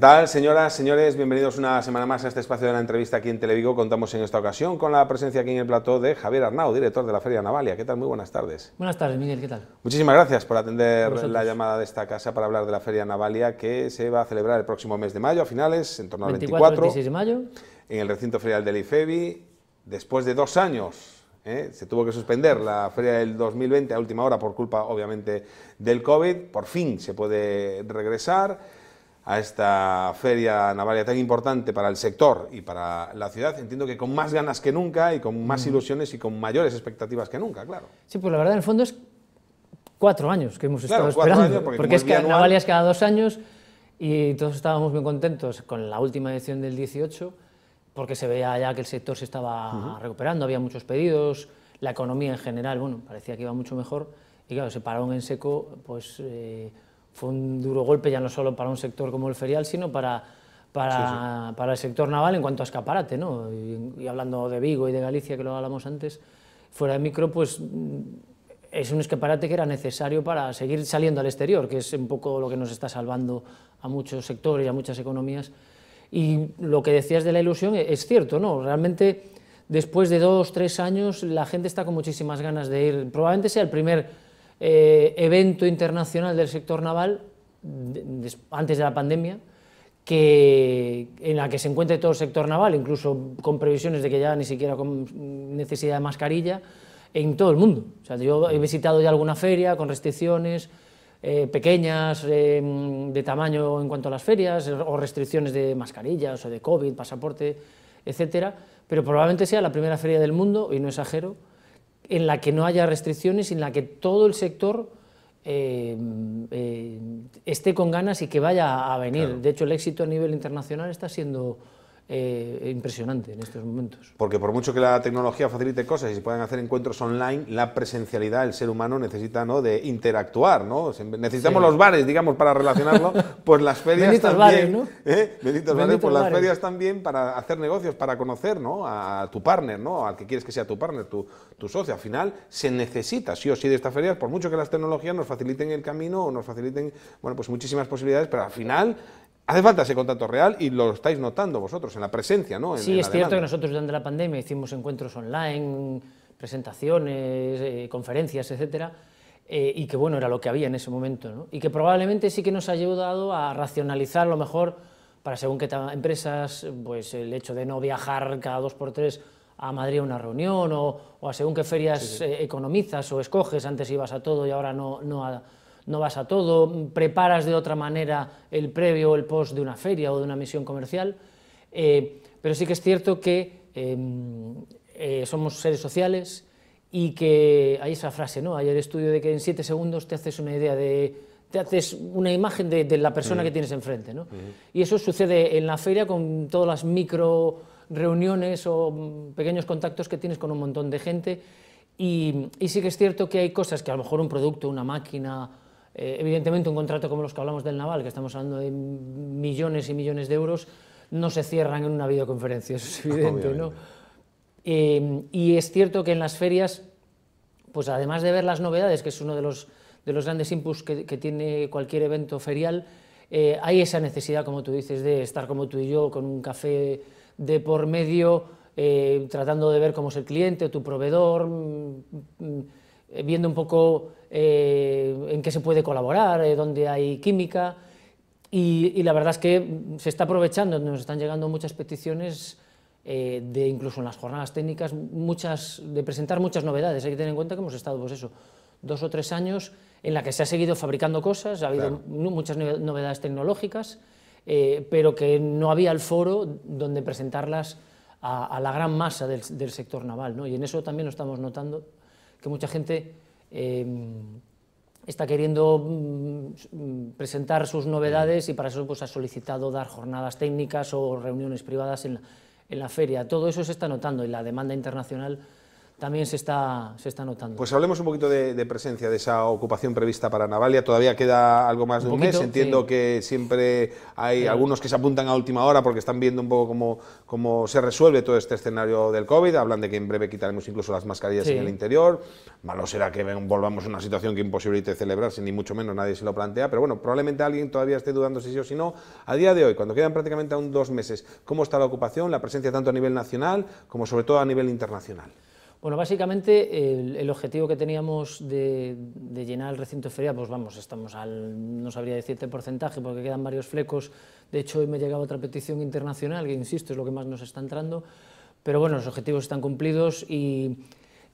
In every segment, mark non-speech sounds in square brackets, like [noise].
¿Qué tal, señoras, señores? Bienvenidos una semana más a este espacio de la entrevista aquí en Televigo. Contamos en esta ocasión con la presencia aquí en el plató de Javier Arnau, director de la Feria Navalia. ¿Qué tal? Muy buenas tardes. Buenas tardes, Miguel. ¿Qué tal? Muchísimas gracias por atender la llamada de esta casa para hablar de la Feria Navalia que se va a celebrar el próximo mes de mayo, a finales, en torno al 24, 26 de mayo. En el recinto ferial del IFEBI, después de dos años ¿eh? se tuvo que suspender la feria del 2020 a última hora por culpa obviamente del COVID, por fin se puede regresar a esta feria navalia tan importante para el sector y para la ciudad, entiendo que con más ganas que nunca y con más mm. ilusiones y con mayores expectativas que nunca, claro. Sí, pues la verdad en el fondo es cuatro años que hemos estado esperando, porque, es, que Navalia es cada dos años y todos estábamos muy contentos con la última edición del 18, porque se veía ya que el sector se estaba recuperando, había muchos pedidos, la economía en general, bueno, parecía que iba mucho mejor, y claro, se pararon en seco, pues... Eh, fue un duro golpe ya no solo para un sector como el ferial, sino para, para, el sector naval en cuanto a escaparate, ¿no? Y, hablando de Vigo y de Galicia, que lo hablamos antes, fuera de micro, pues mm, es un escaparate que era necesario para seguir saliendo al exterior, que es un poco lo que nos está salvando a muchos sectores y a muchas economías. Y lo que decías de la ilusión e-, es cierto, ¿no? Realmente, después de dos, tres años, la gente está con muchísimas ganas de ir. Probablemente sea el primer eh, evento internacional del sector naval antes de la pandemia, que, en la que se encuentra todo el sector naval, incluso con previsiones de que ya ni siquiera con necesidad de mascarilla, en todo el mundo. O sea, yo he visitado ya alguna feria con restricciones eh, pequeñas eh, de tamaño en cuanto a las ferias, o restricciones de mascarillas, o de COVID, pasaporte, etcétera, pero probablemente sea la primera feria del mundo, y no exagero, en la que no haya restricciones, en la que todo el sector eh, eh, esté con ganas y que vaya a venir. De hecho, el éxito a nivel internacional está siendo eh, impresionante en estos momentos. Porque por mucho que la tecnología facilite cosas y se puedan hacer encuentros online, la presencialidad, el ser humano necesita ¿no? de interactuar, ¿no? Necesitamos los bares, digamos, para relacionarlo, [laughs] pues las ferias Benditos también. Bares, ¿no? ¿eh? Benditos bares, pues las ferias también para hacer negocios, para conocer ¿no? a tu partner, ¿no? Al que quieres que sea tu partner, tu, tu socio. Al final se necesita, sí o sí, de estas ferias, por mucho que las tecnologías nos faciliten el camino o nos faciliten, bueno, pues muchísimas posibilidades, pero al final Hace falta ese contacto real y lo estáis notando vosotros en la presencia, ¿no? sí, es cierto que nosotros durante la pandemia hicimos encuentros online, presentaciones, eh, conferencias, etcétera, eh, y que bueno, era lo que había en ese momento, ¿no? Y que probablemente sí que nos ha ayudado a racionalizar a lo mejor para según qué empresas, pues el hecho de no viajar cada dos por tres a Madrid a una reunión o, a según qué ferias eh, economizas o escoges, antes ibas a todo y ahora no, no a no vas a todo, preparas de otra manera el previo o el post de una feria o de una misión comercial, eh, pero sí que es cierto que em, eh, somos seres sociales y que hay esa frase, ¿no? Hay el estudio de que en siete segundos te haces una idea de te haces una imagen de, la persona mm. que tienes enfrente, mm. Y eso sucede en la feria con todas las micro reuniones o mm, pequeños contactos que tienes con un montón de gente y, y sí que es cierto que hay cosas que a lo mejor un producto, una máquina, eh, evidentemente, un contrato como los que hablamos del Naval, que estamos hablando de millones y millones de euros, no se cierran en una videoconferencia, eso es [laughs] evidente, ¿no? Eh, y es cierto que en las ferias, pues además de ver las novedades, que es uno de los, de los grandes inputs que, tiene cualquier evento ferial, eh, hay esa necesidad, como tú dices, de estar como tú y yo, con un café de por medio, tratando de ver cómo es el cliente, o tu proveedor. Mm, mm, eh, viendo un poco eh, en qué se puede colaborar, eh, dónde hay química, y, la verdad es que se está aprovechando, nos están llegando muchas peticiones de incluso en las jornadas técnicas, muchas, de presentar muchas novedades. Hay que tener en cuenta que hemos estado, pues eso, dos o tres años en la que se ha seguido fabricando cosas, ha habido muchas novedades tecnológicas, pero que no había el foro donde presentarlas a, la gran masa del, sector naval, Y en eso también lo estamos notando que mucha gente em, está queriendo mm, presentar sus novedades y para eso pues, ha solicitado dar jornadas técnicas o reuniones privadas en la, en la feria. Todo eso se está notando y la demanda internacional también se está, se está notando. Pues hablemos un poquito de, presencia de esa ocupación prevista para Navalia. Todavía queda algo más de un, mes. Entiendo que siempre hay algunos que se apuntan a última hora porque están viendo un poco cómo, cómo se resuelve todo este escenario del COVID. Hablan de que en breve quitaremos incluso las mascarillas en el interior. Malo será que volvamos a una situación que imposibilite celebrarse, ni mucho menos nadie se lo plantea. Pero bueno, probablemente alguien todavía esté dudando si sí o si no. A día de hoy, cuando quedan prácticamente aún dos meses, ¿cómo está la ocupación, la presencia tanto a nivel nacional como sobre todo a nivel internacional? Bueno, básicamente el, objetivo que teníamos de, llenar el recinto de feria, pues vamos, estamos al, no sabría decirte el porcentaje porque quedan varios flecos, de hecho hoy me llegaba otra petición internacional, que insisto, es lo que más nos está entrando, pero bueno, los objetivos están cumplidos y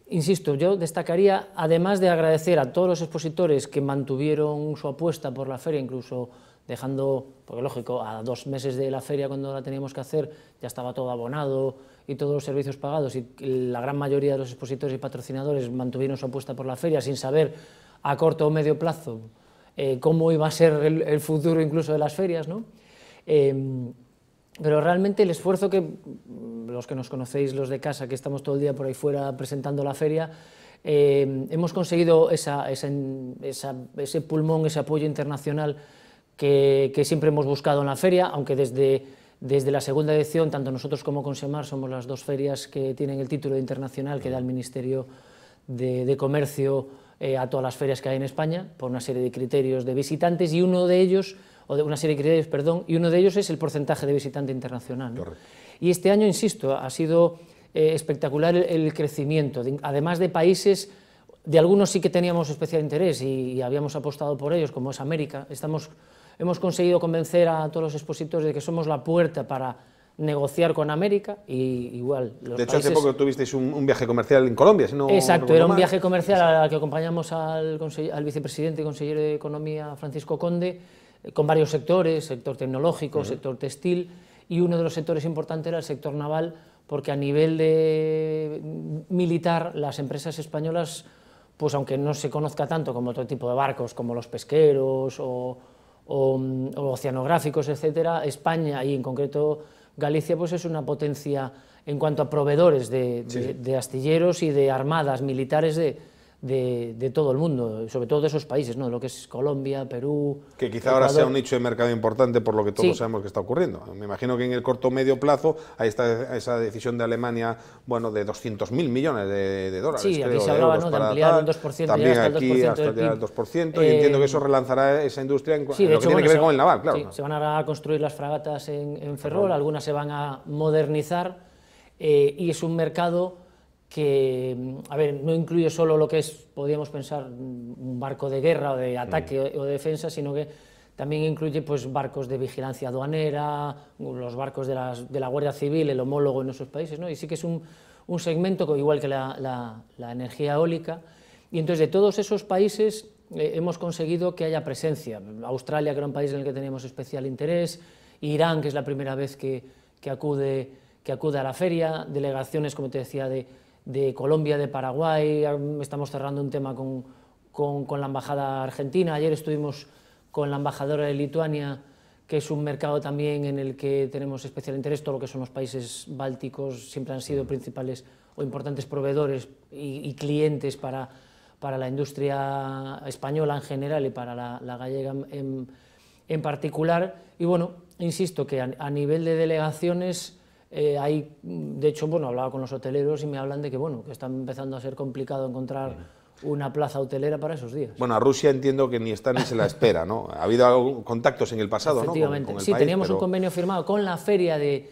Insisto, yo destacaría, además de agradecer a todos los expositores que mantuvieron su apuesta por la feria, incluso dejando, porque lógico, a dos meses de la feria cuando la teníamos que hacer ya estaba todo abonado, y todos los servicios pagados y la gran mayoría de los expositores y patrocinadores mantuvieron su apuesta por la feria sin saber a corto o medio plazo eh, cómo iba a ser el, futuro incluso de las ferias, ¿no? Em, pero realmente el esfuerzo que mm, los que nos conocéis, los de casa, que estamos todo el día por ahí fuera presentando la feria, em, hemos conseguido esa, ese pulmón, ese apoyo internacional que, que siempre hemos buscado en la feria, aunque desde desde la segunda edición, tanto nosotros como Consemar somos las dos ferias que tienen el título internacional que da el Ministerio de, Comercio eh, a todas las ferias que hay en España por una serie de criterios de visitantes y uno de ellos o de una serie de criterios, perdón, y uno de ellos es el porcentaje de visitante internacional. Y este año, insisto, ha sido eh, espectacular el, crecimiento, además de países de algunos sí que teníamos especial interés y, y habíamos apostado por ellos, como es América. Estamos Hemos conseguido convencer a todos los expositores de que somos la puerta para negociar con América y igual. Los de hecho, hace poco tuvisteis un, viaje comercial en Colombia, no Exacto, era un viaje comercial al que acompañamos al, al vicepresidente y consejero de Economía, Francisco Conde, eh, con varios sectores, sector tecnológico, sector textil, y uno de los sectores importantes era el sector naval, porque a nivel de mm, militar las empresas españolas, pues aunque no se conozca tanto como otro tipo de barcos, como los pesqueros o Mm, o, oceanográficos, etcétera, España y en concreto Galicia pues es una potencia en cuanto a proveedores de astilleros y de armadas militares de, de, todo el mundo, sobre todo de esos países, ¿no? lo que es Colombia, Perú. Que quizá ahora sea un nicho de mercado importante por lo que todos sabemos que está ocurriendo. Me imagino que en el corto medio plazo hay está esa decisión de Alemania bueno, de 200.000 millones de, dólares. Sí, aquí se hablaba de, ampliar 2%, también aquí, Hasta 2% y entiendo que eso eh, relanzará esa industria en, lo que tiene que ver con el naval, claro. Sí, Se van a construir las fragatas en, Ferrol, algunas se van a modernizar eh, y es un mercado que, mm, a ver, no incluye solo lo que es, podríamos pensar, mm, un barco de guerra o de mm. ataque o, defensa, sino que también incluye pues, barcos de vigilancia aduanera, los barcos de, la Guardia Civil, el homólogo en esos países, ¿no? Y sí que es un, un segmento, igual que la, energía eólica. Y entonces de todos esos países eh, hemos conseguido que haya presencia. Australia, que era un país en el que teníamos especial interés, Irán, que es la primera vez que, acude, que acude a la feria, delegaciones, como te decía, de, de Colombia, de Paraguay, estamos cerrando un tema con, la Embajada Argentina, ayer estuvimos con la Embajadora de Lituania, que es un mercado también en el que tenemos especial interés, todo lo que son los países bálticos siempre han sido mm. principales o importantes proveedores y, clientes para, para la industria española en general y para la, gallega en, particular. Y bueno, insisto que a nivel de delegaciones eh, hay, de hecho, bueno, hablaba con los hoteleros y me hablan de que, bueno, que está empezando a ser complicado encontrar una plaza hotelera para esos días. Bueno, a Rusia entiendo que ni está ni se la espera, ¿no? Ha habido contactos en el pasado, ¿no? sí, teníamos un convenio firmado con la feria de,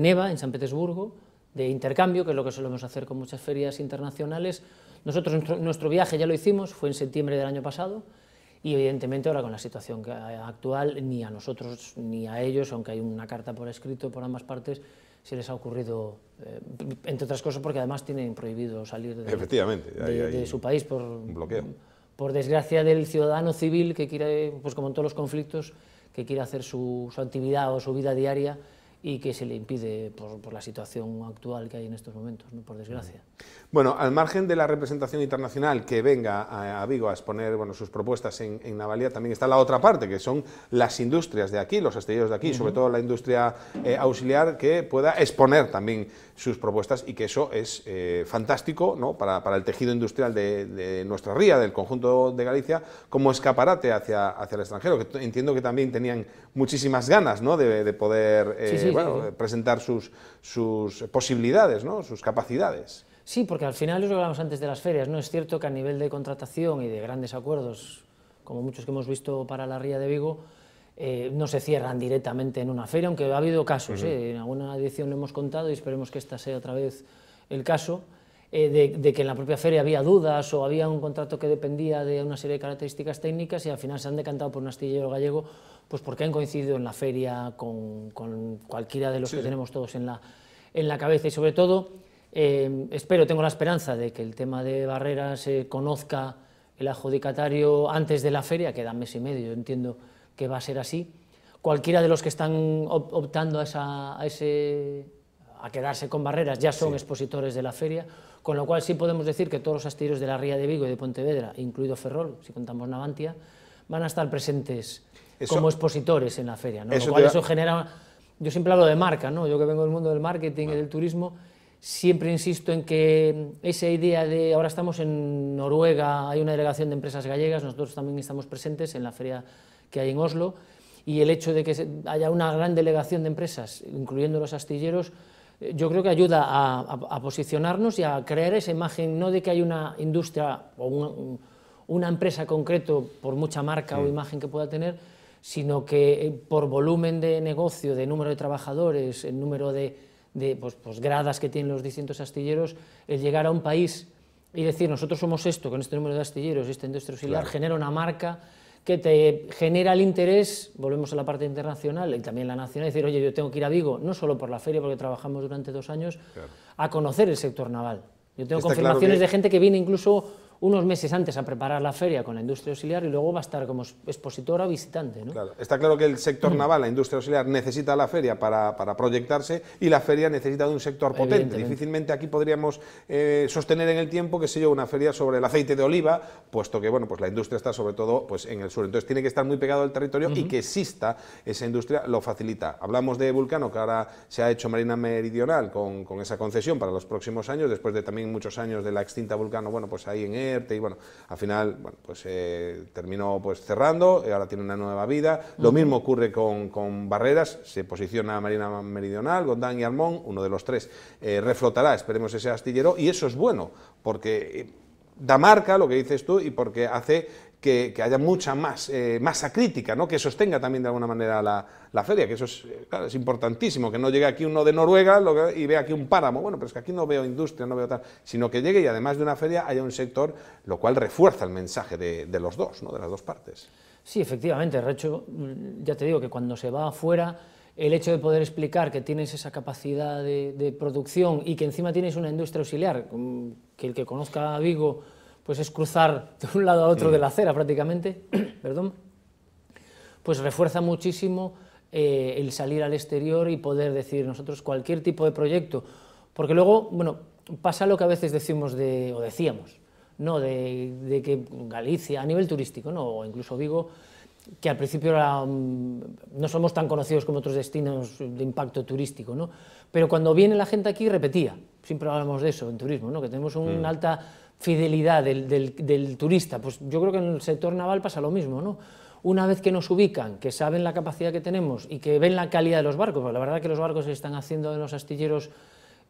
Neva, en San Petersburgo, de intercambio, que es lo que solemos hacer con muchas ferias internacionales. Nosotros, nuestro viaje ya lo hicimos, fue en septiembre del año pasado, y evidentemente ahora con la situación actual ni a nosotros ni a ellos, aunque hay una carta por escrito por ambas partes, se les ha ocurrido, eh, entre otras cosas porque además tienen prohibido salir de, Efectivamente, su país por, por desgracia del ciudadano civil que quiere, pues como en todos los conflictos, que quiere hacer su, su actividad o su vida diaria y que se le impide por, la situación actual que hay en estos momentos, ¿no? por desgracia. Bueno, al margen de la representación internacional que venga a, Vigo a exponer bueno, sus propuestas en, en Navalía, también está la otra parte, que son las industrias de aquí, los astilleros de aquí, sobre todo la industria eh, auxiliar, que pueda exponer también sus propuestas y que eso es eh, fantástico ¿no? para, para, el tejido industrial de, nuestra ría, del conjunto de Galicia, como escaparate hacia, hacia el extranjero, que entiendo que también tenían muchísimas ganas ¿no? de, poder... Eh, bueno, eh, presentar sus, posibilidades, ¿no? sus capacidades. Sí, porque al final eso lo hablamos antes de las ferias, ¿no? Es cierto que a nivel de contratación y de grandes acuerdos, como muchos que hemos visto para la Ría de Vigo, eh, no se cierran directamente en una feria, aunque ha habido casos, ¿eh? en alguna edición lo hemos contado y esperemos que esta sea otra vez el caso, de, de, que en la propia feria había dudas o había un contrato que dependía de una serie de características técnicas y al final se han decantado por un astillero gallego pues porque han coincidido en la feria con, cualquiera de los que tenemos todos en la, en la cabeza. Y sobre todo, eh, espero, tengo la esperanza de que el tema de barreras se conozca el adjudicatario antes de la feria, que da mes y medio, yo entiendo que va a ser así. Cualquiera de los que están optando a, ese, a quedarse con barreras ya son expositores de la feria, con lo cual sí podemos decir que todos los astilleros de la Ría de Vigo y de Pontevedra, incluido Ferrol, si contamos Navantia, van a estar presentes como expositores en la feria, genera... Yo siempre hablo de marca, ¿no? Yo que vengo del mundo del marketing y del turismo, siempre insisto en que esa idea de ahora estamos en Noruega, hay una delegación de empresas gallegas, nosotros también estamos presentes en la feria que hay en Oslo, y el hecho de que haya una gran delegación de empresas, incluyendo los astilleros, eh, yo creo que ayuda a, posicionarnos y a crear esa imagen, no de que hay una industria o una, empresa concreto, por mucha marca o imagen que pueda tener, sino que eh, por volumen de negocio, de número de trabajadores, el número de, de pues, pues, gradas que tienen los distintos astilleros, el llegar a un país y decir nosotros somos esto, con este número de astilleros y esta industria auxiliar, genera una marca que te genera el interés, volvemos a la parte internacional y también la nacional, decir, oye, yo tengo que ir a Vigo, no solo por la feria, porque trabajamos durante dos años, a conocer el sector naval. Yo tengo confirmaciones de gente que viene incluso unos meses antes a preparar la feria con la industria auxiliar y luego va a estar como expositora visitante. ¿no? Está claro que el sector mm. naval, la industria auxiliar, necesita la feria para, proyectarse y la feria necesita de un sector potente. Difícilmente aquí podríamos eh, sostener en el tiempo, que se yo, una feria sobre el aceite de oliva, puesto que bueno, pues la industria está sobre todo pues, en el sur. Entonces tiene que estar muy pegado al territorio y que exista esa industria lo facilita. Hablamos de Vulcano, que ahora se ha hecho Marina Meridional con, con esa concesión para los próximos años, después de también muchos años de la extinta Vulcano, bueno, pues ahí en y bueno, al final, bueno, pues eh, terminó pues cerrando, eh, ahora tiene una nueva vida. Lo mismo ocurre con, Barreras, se posiciona Marina Meridional, Gondán y Armón, uno de los tres eh, reflotará, esperemos ese astillero, y eso es bueno, porque da marca, lo que dices tú, y porque hace que, haya mucha más eh, masa crítica, ¿no? que sostenga también de alguna manera la, feria, que eso eh, es, importantísimo, que no llegue aquí uno de Noruega y vea aquí un páramo, bueno, pero es que aquí no veo industria, no veo tal, sino que llegue y además de una feria haya un sector, lo cual refuerza el mensaje de, los dos, ¿no? de las dos partes. Sí, efectivamente, Recho, mm, ya te digo que cuando se va afuera el hecho de poder explicar que tienes esa capacidad de, producción y que encima tienes una industria auxiliar, mm, que el que conozca a Vigo, pues es cruzar [laughs] de un lado a otro de la acera prácticamente, [clears throat] perdón, pues refuerza muchísimo eh, el salir al exterior y poder decir nosotros cualquier tipo de proyecto, porque luego, bueno, pasa lo que a veces decimos o decíamos, ¿no? de, que Galicia, a nivel turístico, ¿no? o incluso Vigo, que al principio mm, no somos tan conocidos como otros destinos de impacto turístico, ¿no? pero cuando viene la gente aquí repetía, siempre hablamos de eso en turismo, ¿no? que tenemos una mm. alta fidelidad del, turista, pues yo creo que en el sector naval pasa lo mismo, ¿no? una vez que nos ubican, que saben la capacidad que tenemos y que ven la calidad de los barcos, la verdad que los barcos se están haciendo en los astilleros,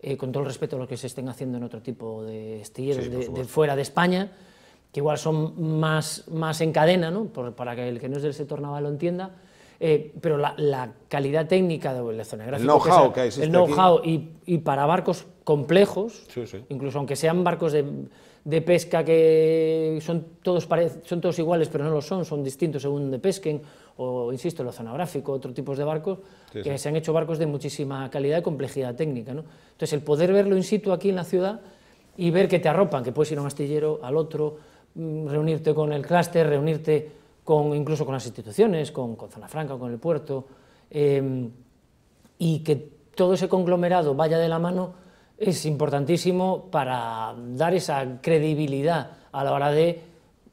eh, con todo el respeto a lo que se estén haciendo en otro tipo de astilleros de fuera de España, que igual son más, más en cadena, ¿no? para que el que no es del sector naval lo entienda, eh, pero la, calidad técnica de la zona gráfica, El know-how que, El know-how y, para barcos complejos, incluso aunque sean barcos de, pesca que son todos, son todos iguales, pero no lo son, son distintos según de pesquen, o insisto, lo zonográfico, otro tipo de barcos, que se han hecho barcos de muchísima calidad y complejidad técnica. Entonces, el poder verlo in situ aquí en la ciudad y ver que te arropan, que puedes ir a un astillero, al otro, Mm, reunirte con el clúster, reunirte con, incluso con las instituciones, con, Zona Franca, con el puerto, em, y que todo ese conglomerado vaya de la mano es importantísimo para dar esa credibilidad a la hora de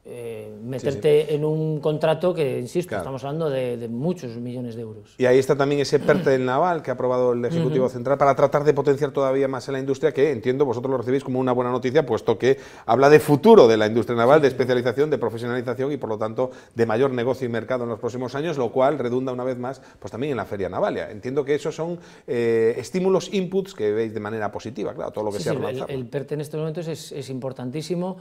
eh, meterte en un contrato que, insisto, estamos hablando de, muchos millones de euros. Y ahí está también ese PERTE del Naval que ha aprobado el Ejecutivo Central para tratar de potenciar todavía más a la industria, que entiendo vosotros lo recibís como una buena noticia, puesto que habla de futuro de la industria naval, de especialización, de profesionalización y, por lo tanto, de mayor negocio y mercado en los próximos años, lo cual redunda una vez más pues también en la feria navalia. Entiendo que esos son eh, estímulos, inputs que veis de manera positiva, claro, todo lo que sea el, el, PERTE en estos momentos es, es importantísimo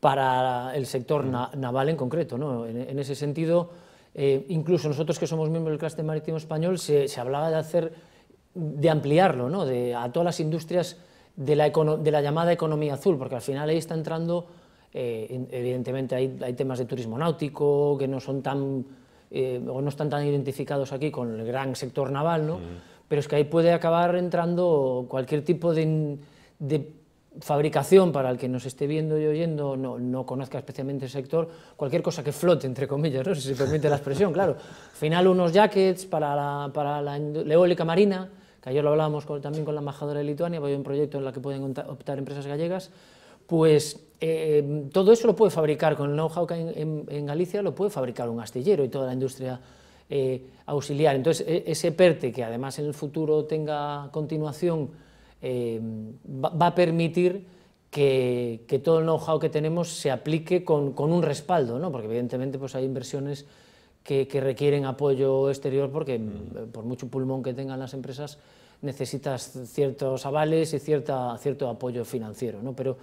para el sector naval en concreto. ¿no? En, ese sentido, eh, incluso nosotros que somos miembros del clúster marítimo español, se, hablaba de hacer, de ampliarlo, ¿no? de, a todas las industrias de la, de la llamada economía azul, porque al final ahí está entrando, eh, evidentemente hay, temas de turismo náutico que no son tan, eh, o no están tan identificados aquí con el gran sector naval, ¿no? Mm. pero es que ahí puede acabar entrando cualquier tipo de fabricación, para el que nos esté viendo y oyendo, no, no conozca especialmente el sector, cualquier cosa que flote, entre comillas, ¿no? [laughs] si se permite la expresión, claro. Al final, unos jackets para la, para la, eólica marina, que ayer lo hablábamos también con la embajadora de Lituania, hay un proyecto en el que pueden optar empresas gallegas, pues eh, todo eso lo puede fabricar con el know-how que hay en, Galicia, lo puede fabricar un astillero y toda la industria eh, auxiliar. Entonces, e-, ese PERTE, que además en el futuro tenga continuación, eh, va a permitir que, todo el know-how que tenemos se aplique con, un respaldo, ¿no? porque evidentemente pues, hay inversiones que, requieren apoyo exterior porque mm. eh, por mucho pulmón que tengan las empresas necesitas ciertos avales y cierta, cierto apoyo financiero. ¿no? Pero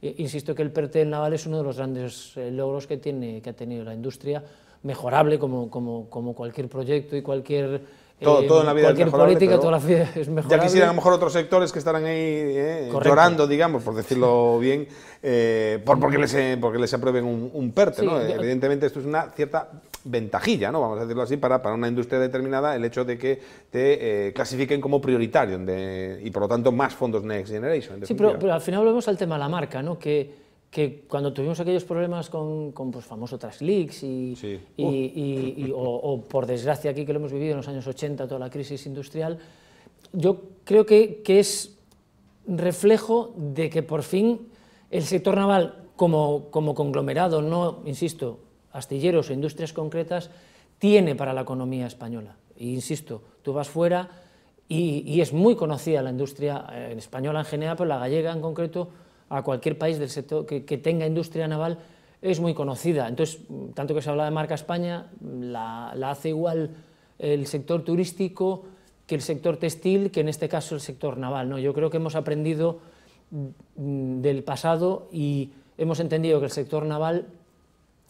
eh, insisto que el PERTE del naval es uno de los grandes logros que, tiene, que ha tenido la industria, mejorable como, como cualquier proyecto y cualquier todo, eh, todo en la vida cualquier es política, pero la es mejorable. Ya quisieran a lo mejor otros sectores que estarán ahí eh, llorando, digamos, por decirlo bien, eh, por, porque, les, eh, porque les aprueben un, un PERTE. Evidentemente esto es una cierta ventajilla, ¿no? vamos a decirlo así, para, para una industria determinada el hecho de que te clasifiquen como prioritario y por lo tanto más fondos Next Generation. Sí, pero, al final volvemos al tema de la marca, ¿no? que que cuando tuvimos aquellos problemas con, con pues, famoso Traslix y, y, y, o, por desgracia aquí que lo hemos vivido en los años 80, toda la crisis industrial, yo creo que, que es reflejo de que por fin el sector naval como, como conglomerado, no, insisto, astilleros o industrias concretas, tiene para la economía española. Y e insisto, tú vas fuera y, es muy conocida la industria eh, española en general, pero la gallega en concreto, a cualquier país del sector que, tenga industria naval es muy conocida. Entonces, tanto que se habla de marca España, la, la hace igual el sector turístico que el sector textil, que en este caso el sector naval. ¿no? Yo creo que hemos aprendido mm, del pasado y hemos entendido que el sector naval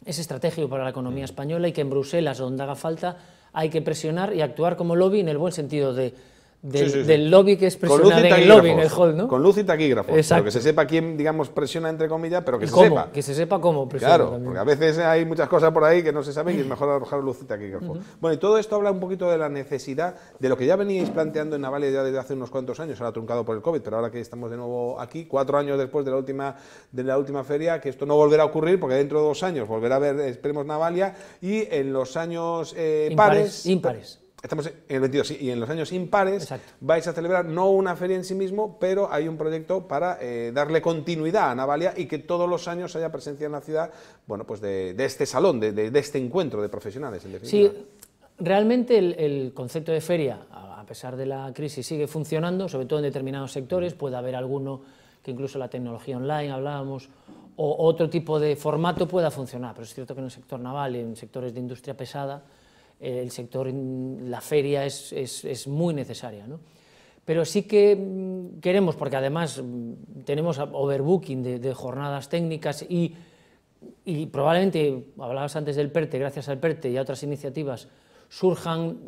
es estratégico para la economía mm. española y que en Bruselas, donde haga falta, hay que presionar y actuar como lobby en el buen sentido de del, lobby que es presionada en el lobby, en hall, ¿no? Con luz y taquígrafo. Exacto. que se sepa quién, digamos, presiona entre comillas, pero que se sepa. Que se sepa cómo presiona. Claro, porque a veces hay muchas cosas por ahí que no se saben y es [laughs] mejor arrojar luz y taquígrafo. Bueno, y todo esto habla un poquito de la necesidad de lo que ya veníais planteando en Navalia ya desde hace unos cuantos años, ahora truncado por el COVID, pero ahora que estamos de nuevo aquí, cuatro años después de la última, de la última feria, que esto no volverá a ocurrir porque dentro de dos años volverá a haber, esperemos, Navalia y en los años eh, pares. Impares Estamos en el 22 y en los años impares vais a celebrar no una feria en sí mismo, pero hay un proyecto para eh, darle continuidad a Navalia y que todos los años haya presencia en la ciudad, bueno, pues de, este salón, de, este encuentro de profesionales. Sí, realmente el, el, concepto de feria, a pesar de la crisis, sigue funcionando, sobre todo en determinados sectores. Puede haber alguno que incluso la tecnología online, hablábamos, o otro tipo de formato pueda funcionar, pero es cierto que en el sector naval y en sectores de industria pesada el sector, la feria es, muy necesaria. ¿no? Pero sí que mm, queremos, porque además mm, tenemos overbooking de, jornadas técnicas y, y, probablemente, hablabas antes del PERTE, gracias al PERTE y a otras iniciativas, surjan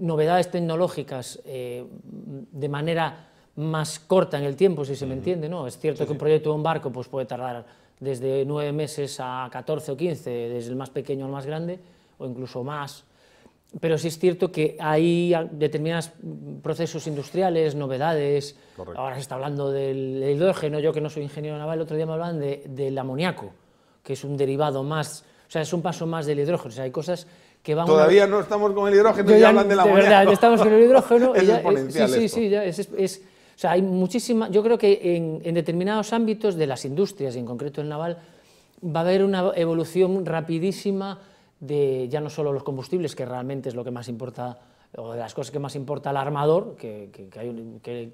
novedades tecnológicas eh, de manera más corta en el tiempo, si se me entiende. ¿no? Es cierto que un proyecto de un barco pues, puede tardar desde nueve meses a 14 o 15, desde el más pequeño al más grande, o incluso más, pero sí es cierto que hay determinados procesos industriales, novedades. Ahora se está hablando del hidrógeno. Yo, que no soy ingeniero naval, el otro día me hablaban del amoníaco, que es un derivado más, o sea, es un paso más del hidrógeno. O sea, hay cosas que van. Todavía no estamos con el hidrógeno, ya, ya, hablan del de verdad, estamos con el hidrógeno. [laughs] es ya, sí, sí, sí, o sea, hay muchísima. Yo creo que en, en determinados ámbitos de las industrias, y en concreto el naval, va a haber una evolución rapidísima de ya no solo los combustibles, que realmente es lo que más importa, o de las cosas que más importa al armador, que,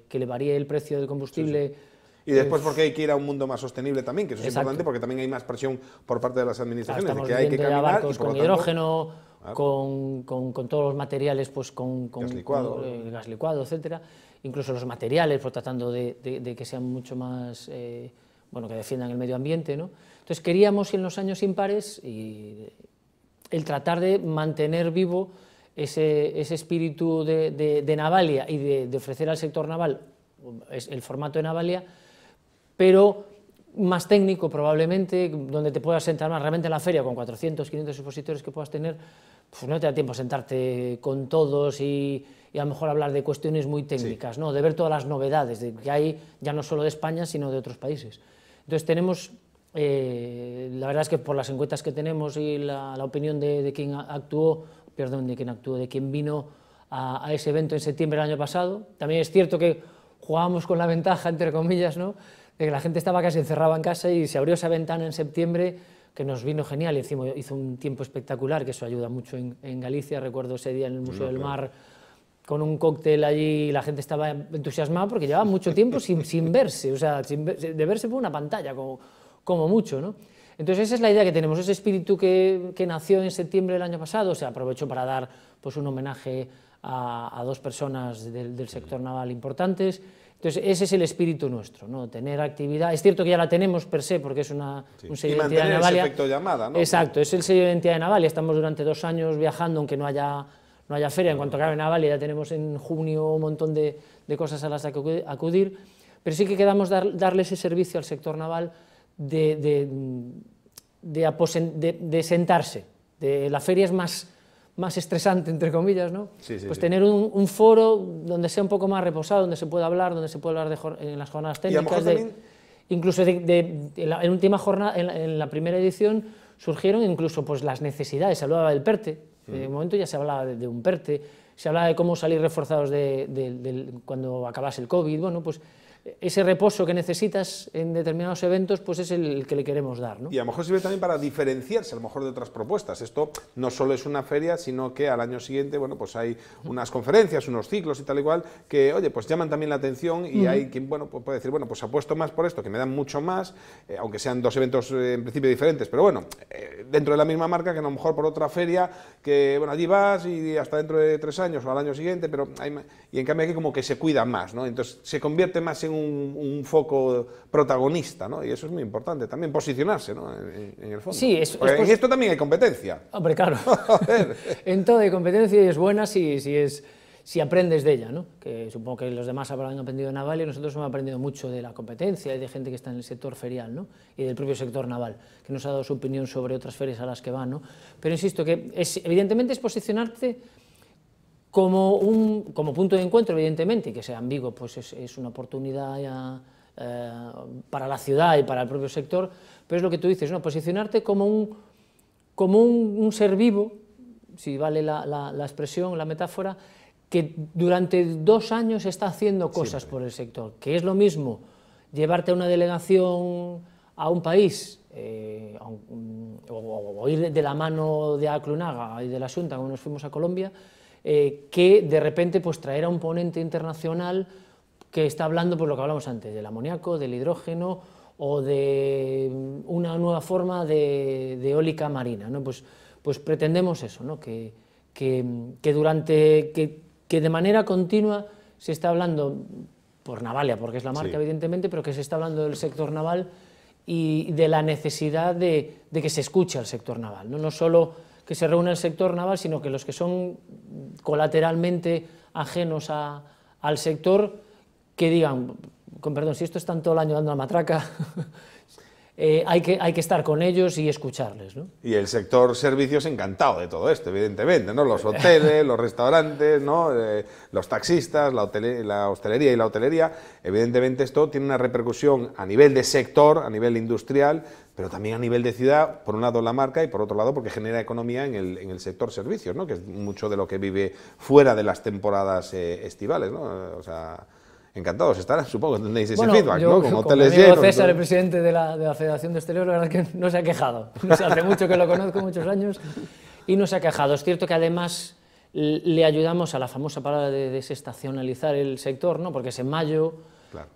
que, le varíe el precio del combustible. Y después porque hay que ir a un mundo más sostenible también, que eso es importante porque también hay más presión por parte de las administraciones, de que hay que cambiar barcos con hidrógeno, con, todos los materiales, pues con, gas licuado, etc. Eh, gas licuado, etcétera, incluso los materiales, pues, tratando de, que sean mucho más, eh, bueno, que defiendan el medio ambiente, ¿no? Entonces queríamos en los años impares y el tratar de mantener vivo ese, espíritu de, Navalia y de, ofrecer al sector naval el formato de Navalia, pero más técnico probablemente, donde te puedas sentar más realmente en la feria con 400, 500 expositores que puedas tener, pues no te da tiempo a sentarte con todos y, a lo mejor hablar de cuestiones muy técnicas, ¿no? de ver todas las novedades de que hay ya no solo de España, sino de otros países. Entonces tenemos eh, la verdad es que por las encuestas que tenemos y la, opinión de, quien actuó, perdón, de quien actuó, de quien vino a, ese evento en septiembre del año pasado, también es cierto que jugábamos con la ventaja, entre comillas, ¿no? de que la gente estaba casi encerrada en casa y se abrió esa ventana en septiembre que nos vino genial, encima hizo un tiempo espectacular, que eso ayuda mucho en, Galicia, recuerdo ese día en el Museo del Mar con un cóctel allí y la gente estaba entusiasmada porque llevaba mucho tiempo sin, verse, o sea, de verse por una pantalla, como, como mucho, Entonces esa es la idea que tenemos, ese espíritu que, nació en septiembre del año pasado, se aprovechó para dar pues, un homenaje a, dos personas del, sector naval importantes. Entonces ese es el espíritu nuestro, ¿no? tener actividad. Es cierto que ya la tenemos per se porque es una, un sello de identidad naval. efecto llamada, Exacto, es el sello de identidad de y Estamos durante dos años viajando aunque no haya no haya feria, en cuanto acabe naval ya tenemos en junio un montón de, cosas a las que acudir, pero sí que quedamos dar, darle ese servicio al sector naval de, de, de, de sentarse. la feria es más, más estresante, entre comillas, ¿no? pues tener un, foro donde sea un poco más reposado, donde se pueda hablar, donde se pueda hablar en las jornadas técnicas. Incluso en la en última jornada, en la, primera edición, surgieron incluso pues, las necesidades. Se hablaba del PERTE, en mm. de momento ya se hablaba de, un PERTE, se hablaba de cómo salir reforzados de, cuando acabase el COVID. Bueno, pues ese reposo que necesitas en determinados eventos, pues es el que le queremos dar. Y a lo mejor sirve también para diferenciarse, a lo mejor, de otras propuestas. Esto no solo es una feria, sino que al año siguiente, bueno, pues hay unas conferencias, unos ciclos y tal igual que, oye, pues llaman también la atención y hay quien, bueno, pues puede decir, bueno, pues apuesto más por esto, que me dan mucho más, eh, aunque sean dos eventos eh, en principio diferentes, pero bueno, eh, dentro de la misma marca que a lo mejor por otra feria, que, bueno, allí vas y hasta dentro de tres años o al año siguiente, pero hay, y en cambio aquí como que se cuida más, ¿no? Entonces se convierte más en un un, foco protagonista, ¿no? Y eso es muy importante también, posicionarse, ¿no? En, el fondo. Sí, es, es esto también hay competencia. Hombre, claro. [laughs] [laughs] en todo hay competencia y es buena si, si, es, si aprendes de ella, ¿no? Que supongo que los demás habrán aprendido de naval y nosotros hemos aprendido mucho de la competencia y de gente que está en el sector ferial, ¿no? Y del propio sector naval, que nos ha dado su opinión sobre otras ferias a las que van, ¿no? Pero insisto que es, evidentemente es posicionarte como, un, como punto de encuentro, evidentemente, y que sea ambiguo, pues es, una oportunidad eh, para la ciudad y para el propio sector, pero es lo que tú dices, ¿no? posicionarte como un, como un, ser vivo, si vale la, la, la, expresión, la metáfora, que durante dos años está haciendo cosas por el sector, que es lo mismo llevarte a una delegación a un país eh, o, ir de la mano de Aclunaga y de la Junta como nos fuimos a Colombia, eh, que de repente pues, traer a un ponente internacional que está hablando, por pues, lo que hablamos antes, del amoníaco, del hidrógeno o de mm, una nueva forma de, eólica marina. ¿no? Pues, pues pretendemos eso, ¿no? que, que, mm, que, durante, que, de manera continua se está hablando, por Navalia, porque es la marca evidentemente, pero que se está hablando del sector naval y de la necesidad de, que se escuche al sector naval, no, no solo que se reúne el sector naval, sino que los que son colateralmente ajenos al sector, que digan, con perdón, si esto están todo el año dando la matraca, [laughs] Eh, hay, que, estar con ellos y escucharles. Y el sector servicios encantado de todo esto, evidentemente, ¿no? Los hoteles, [laughs] los restaurantes, eh, los taxistas, la, hostelería y la hotelería. Evidentemente esto tiene una repercusión a nivel de sector, a nivel industrial, pero también a nivel de ciudad, por un lado la marca y por otro lado porque genera economía en el, sector servicios, ¿no? Que es mucho de lo que vive fuera de las temporadas eh, estivales, ¿no? O encantados estar, supongo que tendréis ese bueno, feedback, yo, ¿no? Con hoteles César, el presidente de la, Federación de Exteriores, la verdad es que no se ha quejado. hace mucho que lo conozco, muchos años, y no se ha quejado. Es cierto que además le ayudamos a la famosa palabra de desestacionalizar el sector, ¿no? Porque es en mayo,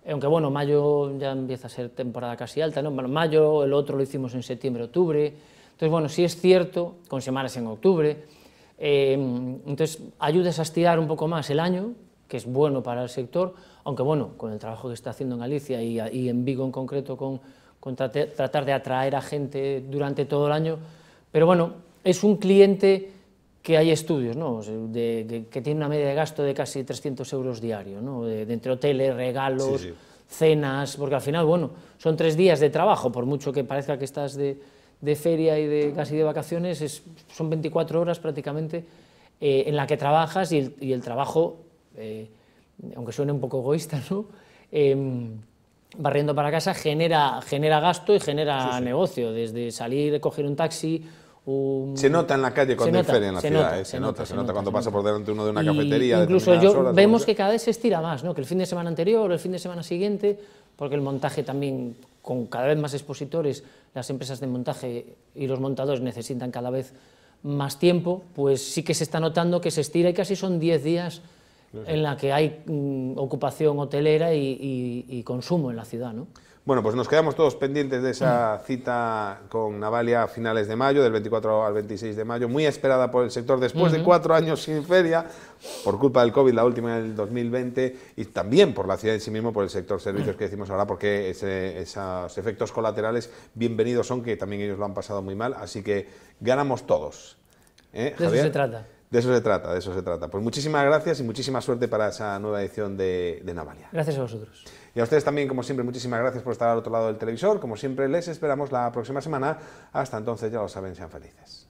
aunque bueno, mayo ya empieza a ser temporada casi alta, ¿no? Bueno, mayo, el otro lo hicimos en septiembre, octubre. Entonces, bueno, sí es cierto, con semanas en octubre. Eh, entonces, ayudas a estirar un poco más el año, que es bueno para el sector, aunque bueno, con el trabajo que está haciendo en Galicia y, en Vigo en concreto, con, tratar de atraer a gente durante todo el año, pero bueno, es un cliente que hay estudios, que tiene una media de gasto de casi 300 euros diario, ¿no? de, entre hoteles, regalos, cenas, porque al final, bueno, son tres días de trabajo, por mucho que parezca que estás de, feria y de casi de vacaciones, son 24 horas prácticamente eh, en la que trabajas y el, trabajo... Eh, aunque suene un poco egoísta, em, barriendo para casa genera, genera gasto y genera negocio, desde salir, coger un taxi, un... Se nota en la calle cuando hay feria en la ciudad, se, nota, ¿eh? se, nota, cuando pasa por delante uno de una cafetería. Incluso vemos que cada vez se estira más, que el fin de semana anterior o el fin de semana siguiente, porque el montaje también, con cada vez más expositores, las empresas de montaje y los montadores necesitan cada vez más tiempo, pues sí que se está notando que se estira y casi son 10 días en la que hay mm, ocupación hotelera y, consumo en la ciudad. ¿no? Bueno, pues nos quedamos todos pendientes de esa mm. cita con Navalia a finales de mayo, del 24 al 26 de mayo, muy esperada por el sector después de cuatro años sin feria, por culpa del COVID, la última del 2020, y también por la ciudad en sí mismo, por el sector servicios mm. que decimos ahora, porque esos efectos colaterales bienvenidos son, que también ellos lo han pasado muy mal, así que ganamos todos. ¿eh, de eso se trata. De eso se trata, de eso se trata. Pues muchísimas gracias y muchísima suerte para esa nueva edición de, Navalia. Gracias a vosotros. Y a ustedes también, como siempre, muchísimas gracias por estar al otro lado del televisor. Como siempre, les esperamos la próxima semana. Hasta entonces, ya lo saben, sean felices.